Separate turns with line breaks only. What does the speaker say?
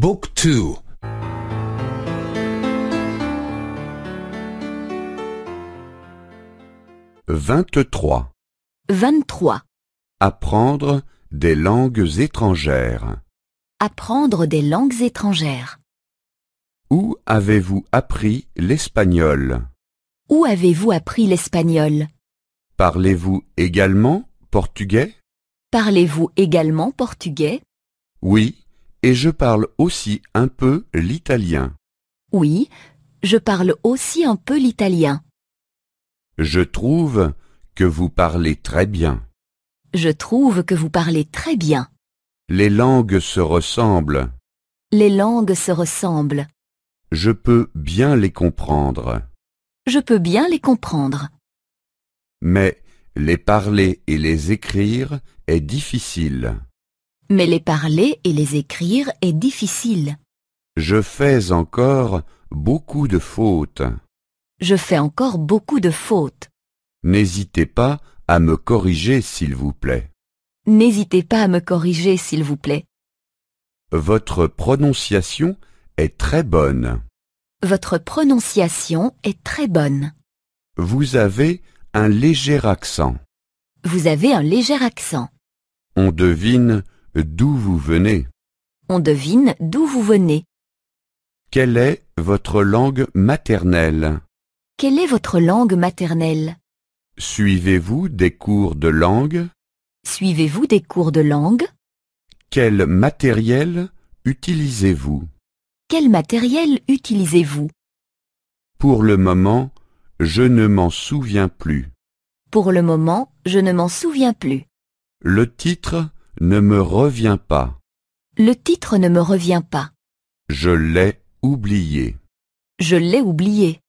Book 2 23
23
Apprendre des langues étrangères
Apprendre des langues étrangères
Où avez-vous appris l'espagnol
Où avez-vous appris l'espagnol
Parlez-vous également portugais
Parlez-vous également portugais
Oui, et je parle aussi un peu l'italien.
Oui, je parle aussi un peu l'italien.
Je trouve que vous parlez très bien.
Je trouve que vous parlez très bien.
Les langues se ressemblent.
Les langues se ressemblent.
Je peux bien les comprendre.
Je peux bien les comprendre.
Mais les parler et les écrire est difficile
mais les parler et les écrire est difficile.
Je fais encore beaucoup de fautes.
Je fais encore beaucoup de fautes.
N'hésitez pas à me corriger, s'il vous plaît.
N'hésitez pas à me corriger, s'il vous plaît.
Votre prononciation est très bonne.
Votre prononciation est très bonne.
Vous avez un léger accent.
Vous avez un léger accent.
On devine d'où vous venez.
On devine d'où vous venez.
Quelle est votre langue maternelle
Quelle est votre langue maternelle
Suivez-vous des cours de langue
Suivez-vous des cours de langue
Quel matériel utilisez-vous
Quel matériel utilisez-vous
Pour le moment, je ne m'en souviens plus.
Pour le moment, je ne m'en souviens plus.
Le titre ne me revient pas.
Le titre ne me revient pas.
Je l'ai oublié.
Je l'ai oublié.